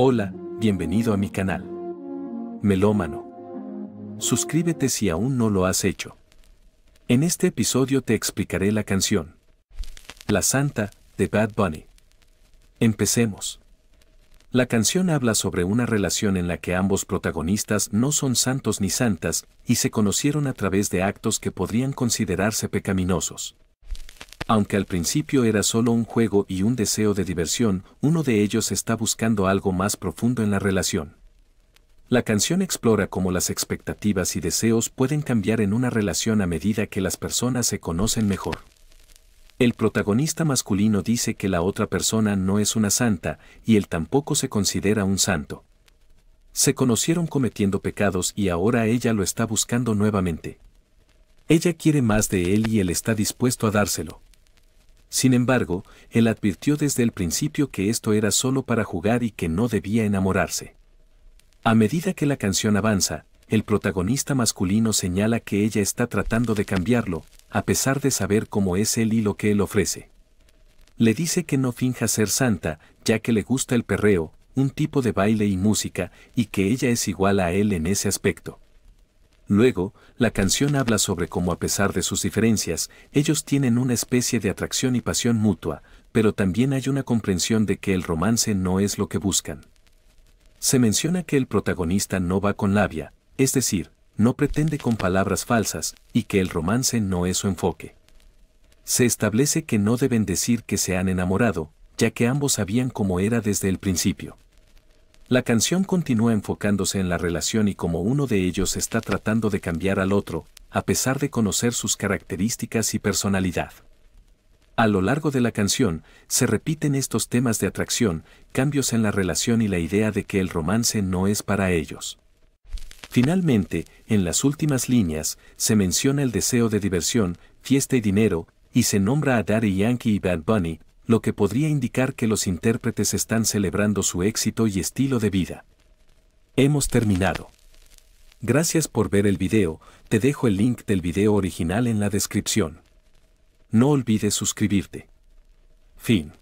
Hola, bienvenido a mi canal. Melómano. Suscríbete si aún no lo has hecho. En este episodio te explicaré la canción. La Santa, de Bad Bunny. Empecemos. La canción habla sobre una relación en la que ambos protagonistas no son santos ni santas, y se conocieron a través de actos que podrían considerarse pecaminosos. Aunque al principio era solo un juego y un deseo de diversión, uno de ellos está buscando algo más profundo en la relación. La canción explora cómo las expectativas y deseos pueden cambiar en una relación a medida que las personas se conocen mejor. El protagonista masculino dice que la otra persona no es una santa y él tampoco se considera un santo. Se conocieron cometiendo pecados y ahora ella lo está buscando nuevamente. Ella quiere más de él y él está dispuesto a dárselo. Sin embargo, él advirtió desde el principio que esto era solo para jugar y que no debía enamorarse. A medida que la canción avanza, el protagonista masculino señala que ella está tratando de cambiarlo, a pesar de saber cómo es él y lo que él ofrece. Le dice que no finja ser santa, ya que le gusta el perreo, un tipo de baile y música, y que ella es igual a él en ese aspecto. Luego, la canción habla sobre cómo a pesar de sus diferencias, ellos tienen una especie de atracción y pasión mutua, pero también hay una comprensión de que el romance no es lo que buscan. Se menciona que el protagonista no va con labia, es decir, no pretende con palabras falsas, y que el romance no es su enfoque. Se establece que no deben decir que se han enamorado, ya que ambos sabían cómo era desde el principio. La canción continúa enfocándose en la relación y cómo uno de ellos está tratando de cambiar al otro, a pesar de conocer sus características y personalidad. A lo largo de la canción, se repiten estos temas de atracción, cambios en la relación y la idea de que el romance no es para ellos. Finalmente, en las últimas líneas, se menciona el deseo de diversión, fiesta y dinero, y se nombra a Daddy Yankee y Bad Bunny, lo que podría indicar que los intérpretes están celebrando su éxito y estilo de vida. Hemos terminado. Gracias por ver el video, te dejo el link del video original en la descripción. No olvides suscribirte. Fin.